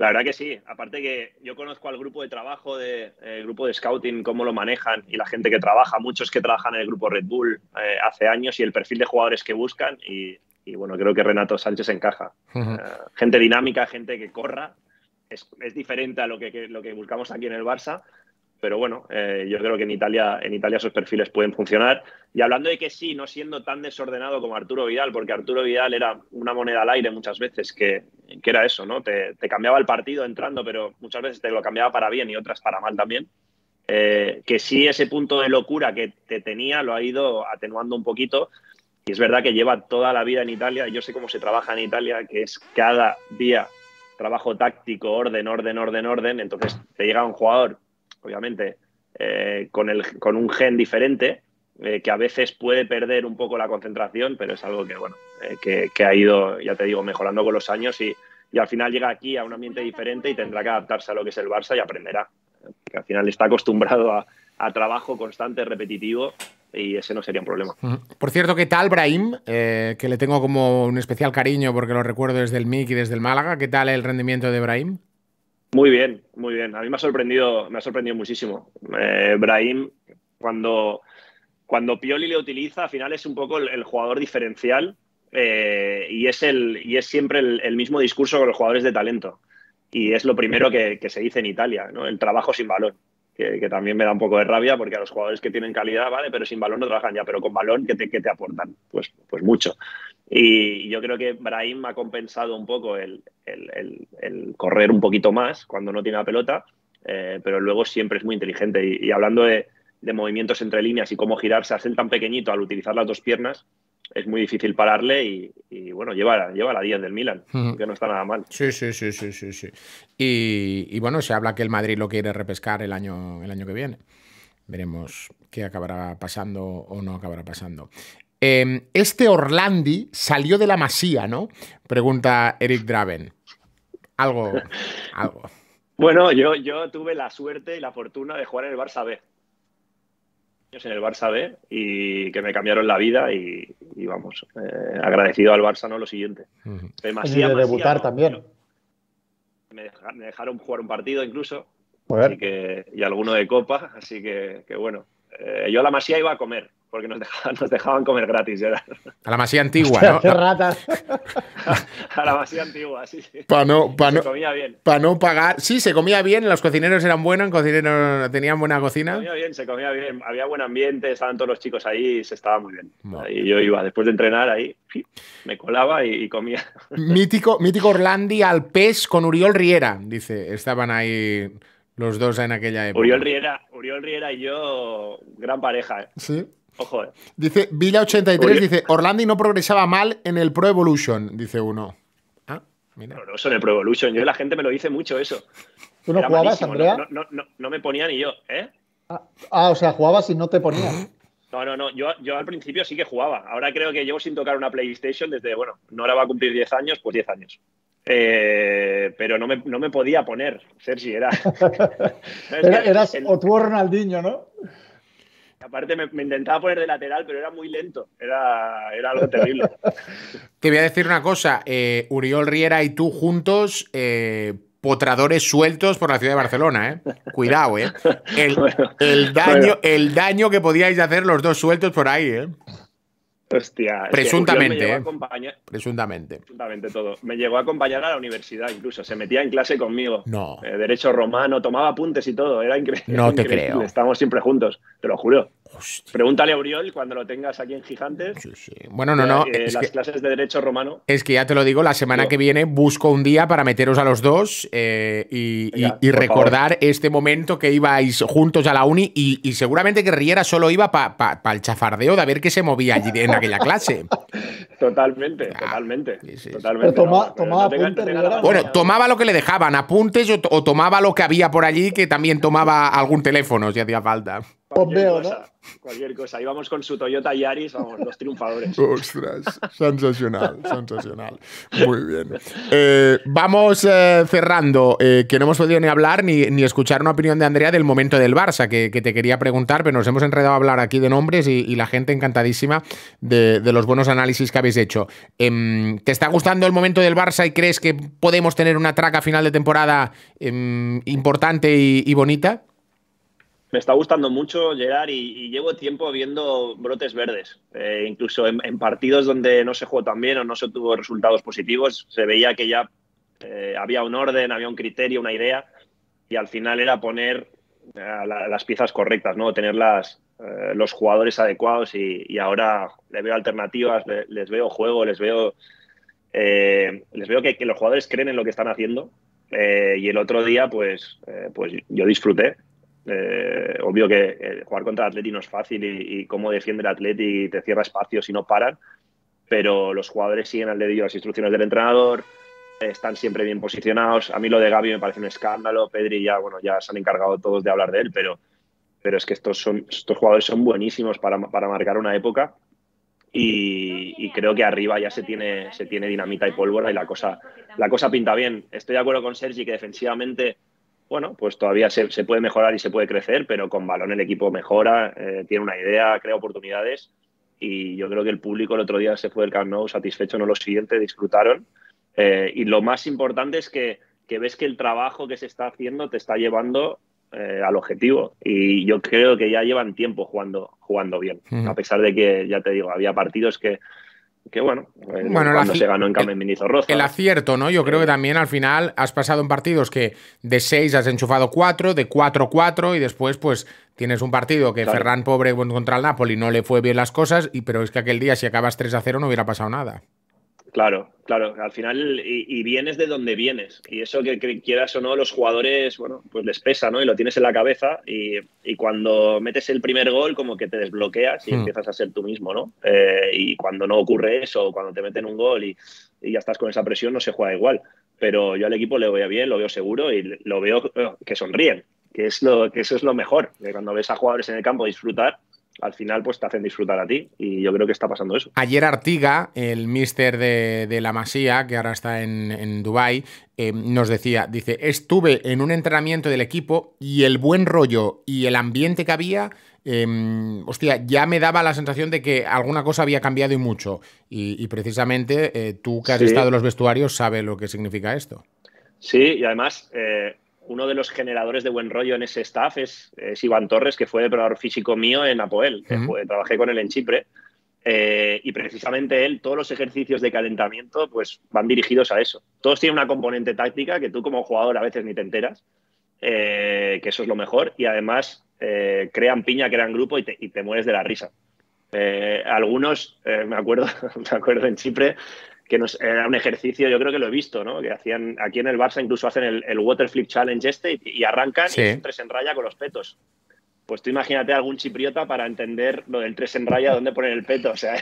La verdad que sí. Aparte que yo conozco al grupo de trabajo, de, eh, el grupo de scouting, cómo lo manejan y la gente que trabaja, muchos que trabajan en el grupo Red Bull eh, hace años y el perfil de jugadores que buscan. Y, bueno, creo que Renato Sánchez encaja. Eh, gente dinámica, gente que corra. Es, diferente a lo que, que, lo que buscamos aquí en el Barça, pero bueno, eh, yo creo que en Italia, en Italia esos perfiles pueden funcionar. Y hablando de que sí, no siendo tan desordenado como Arturo Vidal, porque Arturo Vidal era una moneda al aire muchas veces, que, que era eso, ¿no? Te, cambiaba el partido entrando, pero muchas veces te lo cambiaba para bien y otras para mal también. Eh, que sí, ese punto de locura que te tenía lo ha ido atenuando un poquito. Y es verdad que lleva toda la vida en Italia. Yo sé cómo se trabaja en Italia, que es cada día trabajo táctico, orden, orden, orden, orden. Entonces te llega un jugador obviamente, eh, con, el, con un gen diferente, eh, que a veces puede perder un poco la concentración, pero es algo que, bueno, eh, que, ha ido, ya te digo, mejorando con los años y, al final llega aquí a un ambiente diferente y tendrá que adaptarse a lo que es el Barça y aprenderá. Que al final está acostumbrado a, trabajo constante, repetitivo. Y ese no sería un problema. Por cierto, ¿qué tal, Brahim? que le tengo como un especial cariño porque lo recuerdo desde el MIC y desde el Málaga. ¿Qué tal el rendimiento de Brahim? Muy bien, muy bien. A mí me ha sorprendido, me ha sorprendido muchísimo. Eh, Brahim, cuando, cuando Pioli le utiliza, al final es un poco el, jugador diferencial eh, y, es el, y es siempre el, mismo discurso con los jugadores de talento. Y es lo primero que, se dice en Italia, ¿no? el trabajo sin valor que, también me da un poco de rabia porque a los jugadores que tienen calidad, vale, pero sin balón no trabajan ya, pero con balón, ¿qué te, aportan? Pues, pues mucho. Y yo creo que Brahim ha compensado un poco el, correr un poquito más cuando no tiene la pelota, eh, pero luego siempre es muy inteligente. Y, hablando de, movimientos entre líneas y cómo girarse, se tan pequeñito, al utilizar las dos piernas, es muy difícil pararle y, bueno, lleva, lleva, la 10 del Milan, que no está nada mal. Sí, sí, sí, sí, sí. Y, bueno, se habla que el Madrid lo quiere repescar el año, el año que viene. Veremos qué acabará pasando o no acabará pasando. Em, este Orlandi salió de la masía, ¿no? Pregunta Eric Draven. Algo, *laughs* algo. Bueno, yo, yo tuve la suerte y la fortuna de jugar en el Barça B en el Barça B y que me cambiaron la vida y, vamos, eh, agradecido al Barça, ¿no? Lo siguiente. demasiado. de debutar también. Me dejaron, jugar un partido incluso que, y alguno de copa, así que, bueno, eh, yo a la Masía iba a comer, porque nos dejaban, nos dejaban comer gratis, A la masía antigua, ¿no? ratas. *laughs* a la masía antigua, sí, Para no, pa no, no pagar. Sí, se comía bien, los cocineros eran buenos, cocineros tenían buena cocina. Se comía bien, se comía bien. Había buen ambiente, estaban todos los chicos ahí se estaba muy bien. Y yo iba, después de entrenar ahí, me colaba y, comía. *laughs* mítico, mítico Orlandi al pez con Uriol Riera, dice. Estaban ahí los dos en aquella época. Uriol Riera, Uriol Riera y yo, gran pareja. Eh. Sí. Ojo, eh. Dice Villa 83 dice, Orlandi no progresaba mal en el Pro Evolution, dice uno. Ah, mira. en el Pro Evolution. Yo la gente me lo dice mucho eso. ¿Tú no jugabas, No, me ponía ni yo, ¿eh? Ah, ah, o sea, jugabas y no te ponías. No, no, no. Yo, al principio sí que jugaba. Ahora creo que llevo sin tocar una PlayStation desde, bueno, no la va a cumplir 10 años, pues 10 años. Eh, pero no me, podía poner, Sergi, era. *laughs* era eras o tú Ronaldinho, ¿no? Aparte me, intentaba poner de lateral, pero era muy lento. Era, era algo terrible. *laughs* Te voy a decir una cosa. Uriol eh, Riera y tú juntos, eh, potradores sueltos por la ciudad de Barcelona, ¿eh? Cuidado, ¿eh? *laughs* El, daño, el daño que podíais hacer los dos sueltos por ahí, ¿eh? Hostia. Presuntamente, ¿eh? Presuntamente. Presuntamente todo. Me llegó a acompañar a la universidad incluso. Se metía en clase conmigo. No. Eh, derecho romano, tomaba apuntes y todo. Era, increíble. No te creo. Estábamos siempre juntos, te lo juro. Pregúntale a Oriol cuando lo tengas aquí en Gigantes. Bueno, no, no. las clases de Derecho Romano. Es que ya te lo digo, la semana que viene busco un día para meteros a los dos eh, y, recordar este momento que ibais juntos a la uni y, seguramente que Riera solo iba para el chafardeo de a ver qué se movía allí en aquella clase. *laughs* totalmente, ah, totalmente. tomaba apuntes bueno, tomaba lo que le dejaban, apuntes o, o tomaba lo que había por allí, que también tomaba algún teléfono si hacía falta. Cualquier cosa, no? Cualquier cosa. Íbamos con su Toyota Yaris, vamos, los triunfadores. Ostras, sensacional, sensacional. Muy bien. Eh, vamos eh, cerrando, eh, que no hemos podido ni hablar ni, escuchar una opinión de Andrea del momento del Barça, que, te quería preguntar, pero nos hemos enredado a hablar aquí de nombres y, la gente encantadísima de, los buenos análisis que habéis hecho. Em, ¿Te está gustando el momento del Barça y crees que podemos tener una traca final de temporada em, importante y bonita? Me está gustando mucho Gerard y, llevo tiempo viendo brotes verdes. Eh, incluso en, partidos donde no se jugó tan bien o no se tuvo resultados positivos, se veía que ya eh, había un orden, había un criterio, una idea y al final era poner eh, las piezas correctas, ¿no? tener las, los jugadores adecuados y, ahora le veo alternativas, les veo juego, les veo, les veo que, los jugadores creen en lo que están haciendo y el otro día, pues, pues yo disfruté. Eh, obvio que eh, jugar contra el Atleti no es fácil y, cómo defiende el Atleti y te cierra espacios y no paran, pero los jugadores siguen al dedillo las instrucciones del entrenador, están siempre bien posicionados. A mí lo de Gaby me parece un escándalo, Pedri ya, bueno, ya se han encargado todos de hablar de él, pero, pero es que estos, son, estos jugadores son buenísimos para, marcar una época y, creo que arriba ya se tiene, se tiene dinamita y pólvora y la cosa, la cosa pinta bien. Estoy de acuerdo con Sergi que defensivamente bueno, pues todavía se, puede mejorar y se puede crecer, pero con balón el equipo mejora, eh, tiene una idea, crea oportunidades y yo creo que el público el otro día se fue del Camp satisfecho, no lo siguiente, disfrutaron. Eh, y lo más importante es que, ves que el trabajo que se está haciendo te está llevando eh, al objetivo. Y yo creo que ya llevan tiempo jugando, jugando bien, a pesar de que, ya te digo, había partidos que, que bueno, eh, se ganó en el, El acierto, ¿no? Yo creo que eh. también al final has pasado en partidos que de seis has enchufado cuatro de 4 cuatro y después pues tienes un partido que Ferran Pobre contra el Napoli no le fue bien las cosas, y, pero es que aquel día si acabas 3-0 no hubiera pasado nada. Claro, claro, al final y, vienes de donde vienes y eso que, quieras o no, los jugadores, bueno, pues les pesa, ¿no? Y lo tienes en la cabeza y, cuando metes el primer gol como que te desbloqueas y hmm. empiezas a ser tú mismo, ¿no? Eh, y cuando no ocurre eso, cuando te meten un gol y, ya estás con esa presión, no se juega igual. Pero yo al equipo le voy a bien, lo veo seguro y lo veo eh, que sonríen, que, es lo, que eso es lo mejor, que cuando ves a jugadores en el campo disfrutar, al final pues te hacen disfrutar a ti y yo creo que está pasando eso. Ayer Artiga, el mister de, la Masía, que ahora está en, Dubai, Dubái, eh, nos decía, dice, estuve en un entrenamiento del equipo y el buen rollo y el ambiente que había, em, hostia, ya me daba la sensación de que alguna cosa había cambiado y mucho. Y, precisamente eh, tú que has estado en los vestuarios sabes lo que significa esto. Sí, y además eh, uno de los generadores de buen rollo en ese staff es, Iván Torres, que fue depredador físico mío en Apoel. trabajé con él en Chipre. Eh, y precisamente él, todos los ejercicios de calentamiento pues van dirigidos a eso. Todos tienen una componente táctica que tú como jugador a veces ni te enteras, eh, que eso es lo mejor. Y además eh, crean piña, crean grupo y te, y mueres de la risa. algunos, me, acuerdo, *laughs* me acuerdo en Chipre, que nos, era un ejercicio, yo creo que lo he visto, ¿no? Que hacían aquí en el Barça incluso hacen el, Waterflip Challenge este y, arrancan y tres en raya con los petos. Pues tú imagínate a algún chipriota para entender lo del tres en raya, dónde poner el peto. O sea,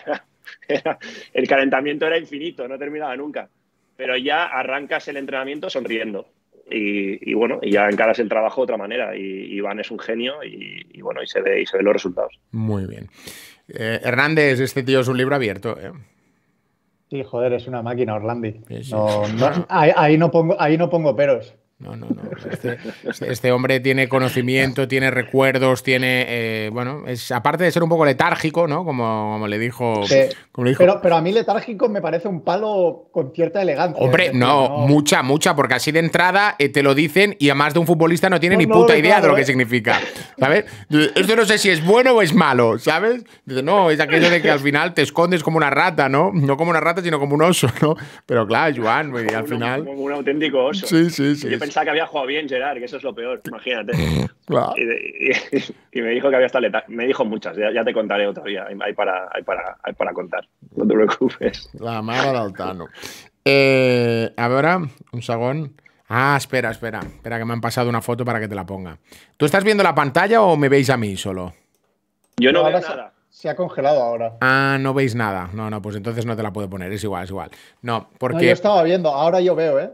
*laughs* el calentamiento era infinito, no terminaba nunca. Pero ya arrancas el entrenamiento sonriendo. Y, bueno, y ya encaras el trabajo de otra manera. Y Iván es un genio y, bueno, y se, ve, y ven los resultados. Muy bien. Eh, Hernández, este tío es un libro abierto. Eh. Sí, joder, es una máquina, Orlandi. No, ahí, no pongo, ahí no pongo peros. No, no, no. Este, este, hombre tiene conocimiento, tiene recuerdos, tiene. Eh, bueno, es aparte de ser un poco letárgico, ¿no? Como, le dijo. Como le Pero, a mí letárgico me parece un palo con cierta elegancia. Hombre, no, mucha, mucha, porque así de entrada eh, te lo dicen y además de un futbolista no tiene ni puta idea de lo que eh. significa. ¿Sabes? Esto no sé si es bueno o es malo, ¿sabes? No, es aquello de que al final te escondes como una rata, ¿no? No como una rata, sino como un oso, ¿no? Pero claro, Joan, al final. Como un auténtico oso. sí, sí. sí pensaba que había jugado bien Gerard, que eso es lo peor, imagínate. *laughs* Eh, y, me dijo que había estado letal. Me dijo muchas, ya, te contaré otra vez. Hay, para, hay, para, contar, no te preocupes. La mala de Altano. Eh, a un sagón. Ah, espera, espera, espera, que me han pasado una foto para que te la ponga. ¿Tú estás viendo la pantalla o me veis a mí solo? Yo no, veo nada. Se, ha congelado ahora. Ah, no veis nada. No, no, pues entonces no te la puedo poner. Es igual, es igual. No, porque. yo estaba viendo, ahora yo veo, ¿eh?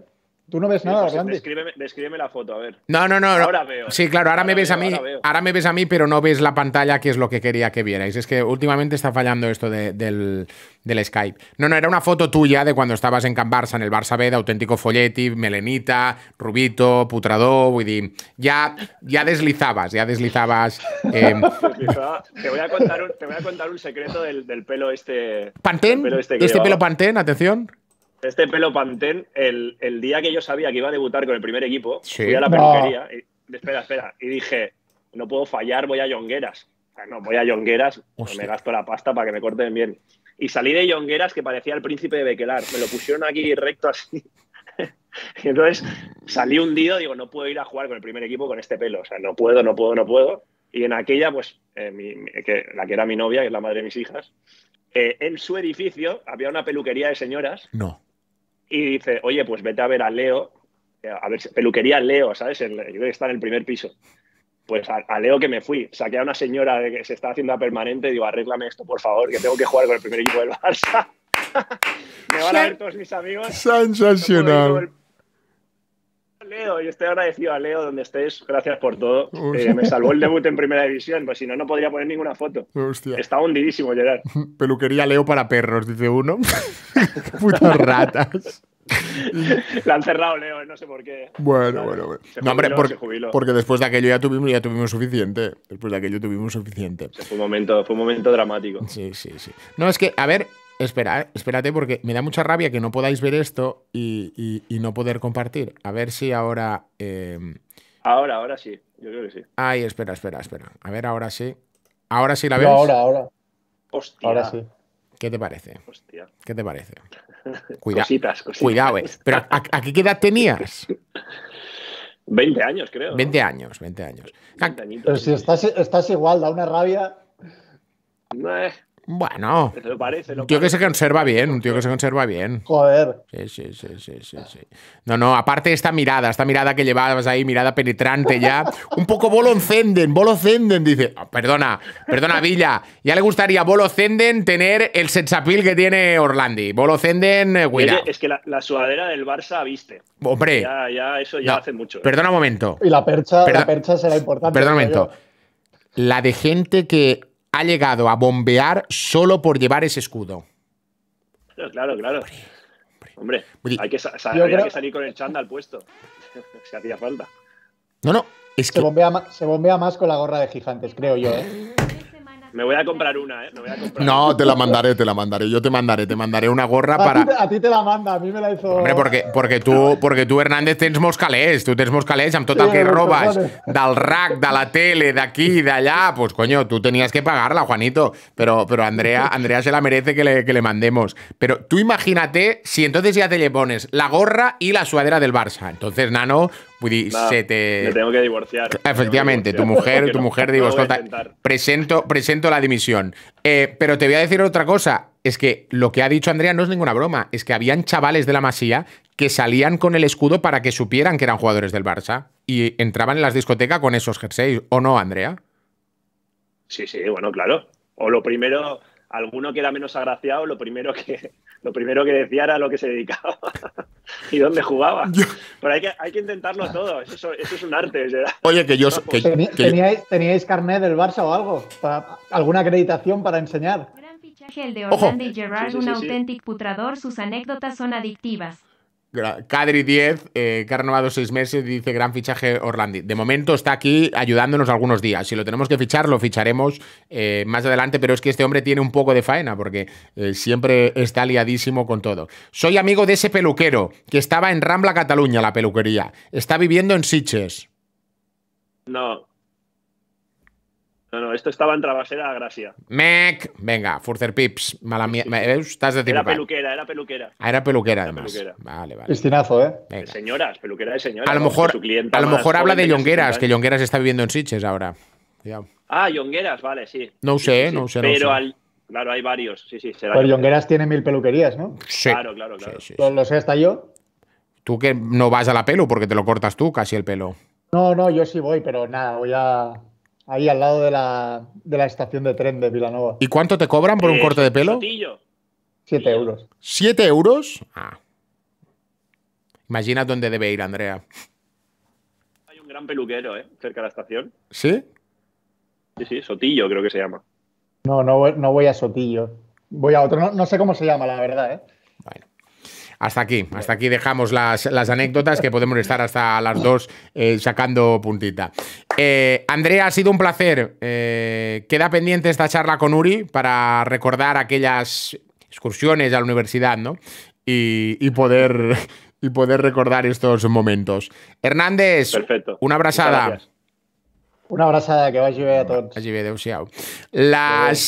Tú no ves nada, pues, Descríbeme, la foto, a ver. No, no, no. Ahora veo. Sí, claro, ahora, me ves a mí. Ahora, me ves a mí, pero no ves la pantalla, que es lo que quería que vierais. Es que últimamente está fallando esto del, Skype. No, no, era una foto tuya de cuando estabas en Can Barça, en el Barça B, auténtico folletti, melenita, rubito, Putradó, Widi. Ya, ya deslizabas, ya deslizabas. Eh, *laughs* te, voy a contar un, secreto del, pelo este. ¿Pantén? Este, este, pelo pantén, atención este pelo Pantén, el, día que yo sabía que iba a debutar con el primer equipo, fui a la peluquería. Ah. Y, espera, espera. Y dije, no puedo fallar, voy a Yongueras. no, voy a Yongueras, me gasto la pasta para que me corten bien. Y salí de Yongueras que parecía el príncipe de Bequelar. Me lo pusieron aquí recto así. *laughs* y entonces salí hundido, digo, no puedo ir a jugar con el primer equipo con este pelo. O sea, no puedo, no puedo, no puedo. Y en aquella, pues, eh, la que era mi novia, que es la madre de mis hijas, eh, en su edificio había una peluquería de señoras. No y dice, oye, pues vete a ver a Leo, eh, a ver, peluquería Leo, ¿sabes? yo creo que está en el primer piso. Pues a, Leo que me fui, saqué a una señora que se está haciendo a permanente y digo, arréglame esto, por favor, que tengo que jugar con el primer equipo del Barça. *laughs* me van a ver todos mis amigos. Sensacional. Leo, yo estoy agradecido a Leo donde estés, gracias por todo. Eh, me salvó el debut en primera división, pues si no, no podría poner ninguna foto. Hostia. Está hundidísimo, Gerard. *laughs* Peluquería Leo para perros, dice uno. *laughs* Putas ratas. La han cerrado, Leo, no sé por qué. Bueno, bueno, bueno. hombre, porque, después de aquello ya tuvimos, ya tuvimos suficiente. Después de aquello tuvimos suficiente. un momento, fue un momento dramático. Sí, sí, sí. No, es que, a ver, Espera, espérate, porque me da mucha rabia que no podáis ver esto y, no poder compartir. A ver si ahora. Em, ahora, ahora sí. Yo creo que sí. Ay, espera, espera, espera. A ver, ahora sí. Ahora sí la ves. ahora, ahora. Hostia. Ahora sí. ¿Qué te parece? Hostia. ¿Qué te parece? *laughs* cositas, cositas. Cuidado, eh. Pero ¿a, qué edad tenías? 20 *laughs* años, creo. 20 años, 20 años. Pero si estás, estás igual, da una rabia. Eh, bueno. parece, tío que se conserva bien, un tío que se conserva bien. Joder. Sí, sí, sí, sí, sí, No, no, aparte esta mirada, esta mirada que llevabas ahí, mirada penetrante ya. Un poco Bolo Zenden, Bolo Zenden, dice. Ah, perdona, perdona, Villa. Ya le gustaría Bolo Zenden tener el sensapil que tiene Orlandi. Bolo Zenden, eh, Es que la, sudadera del Barça viste. Hombre. Ya, ya, eso ya hace mucho. ¿eh? Perdona un momento. Y la percha, la percha será importante. Perdona un momento. La de gente que ha llegado a bombear solo por llevar ese escudo. Claro, claro, claro. Hombre, hay, que, salir con el chándal puesto. *laughs* si hacía falta. No, no. Es que... se, bombea se bombea más con la gorra de gigantes, creo yo. ¿eh? *laughs* Me voy a comprar una, ¿eh? no, te la mandaré, te la mandaré. Yo te mandaré, te mandaré una gorra para. a ti te la manda, a mí me la hizo. Hombre, porque, tú, porque tú, Hernández, tens moscalés, tú tens molts total, amb tot el que da del rack, de la tele, aquí, de allá… Pues coño, tú tenías que pagarla, Juanito. Pero, pero Andrea, Andrea se la merece que le, mandemos. Pero tú imagínate si entonces ya te le pones la gorra y la suadera del Barça. Entonces, nano, te... tengo que divorciar. Efectivamente, tu mujer, tu mujer, digo, presento, presento la dimisión. Eh, pero te voy a decir otra cosa. Es que lo que ha dicho Andrea no es ninguna broma. Es que habían chavales de la Masía que salían con el escudo para que supieran que eran jugadores del Barça. Y entraban en las discotecas con esos jerseys. ¿O no, Andrea? Sí, sí, bueno, claro. O lo primero alguno que era menos agraciado, lo primero que, *laughs* lo primero que decía era lo que se dedicaba *laughs* y dónde jugaba. Pero hay que, hay que intentarlo todo, eso, eso es un arte. ¿verdad? Oye, pues, que yo... ¿Teníais, ¿Teníais carnet del Barça o algo? Para, ¿Alguna acreditación para enseñar? Gran fichaje el de Orlando y Gerard, un auténtico putrador, sus anécdotas son adictivas. Cadri 10, eh, que ha renovado seis meses, dice gran fichaje Orlandi. De momento está aquí ayudándonos algunos días. Si lo tenemos que fichar, lo ficharemos eh, más adelante, pero es que este hombre tiene un poco de faena porque eh, siempre está liadísimo con todo. Soy amigo de ese peluquero que estaba en Rambla, Cataluña, la peluquería. Está viviendo en Siches. No, no, no, esto estaba en trabasera, a Gracia. Mec, venga, furcer Pips, mala mía. Eh, estás de Era peluquera, era peluquera. Ah, era peluquera además. Vale, vale. Cristinazo, ¿eh? Señoras, peluquera de señoras. A lo mejor, a lo mejor habla de Yongueras, que Yongueras está viviendo en Sitges ahora. Ah, Yongueras, vale, sí. No sé, no sé. Pero al. Claro, hay varios. Sí, sí, será. Pero Yongueras tiene mil peluquerías, ¿no? Sí. Claro, claro, claro. Sí, lo sé hasta yo. Tú que no vas a la pelo porque te lo cortas tú casi el pelo. No, no, yo sí voy, pero nada, voy a ahí al lado de la, estación de tren de Vilanova. ¿Y cuánto te cobran por un eh, corte de pelo? Siete euros. ¿Siete euros? Ah. Imagina dónde debe ir Andrea. Hay un gran peluquero, ¿eh? Cerca de la estación. ¿Sí? Sí, sí, Sotillo creo que se llama. No, no, voy a Sotillo. Voy a otro. No, no sé cómo se llama, la verdad, ¿eh? hasta aquí, hasta aquí dejamos las, anécdotas que podemos estar hasta las dos eh, sacando puntita. Eh, Andrea, ha sido un placer. Eh, queda pendiente esta charla con Uri para recordar aquellas excursiones a la universidad, ¿no? Y, poder y poder recordar estos momentos. Hernández, una abrazada. Una abrazada, que va a todos. a todos. Las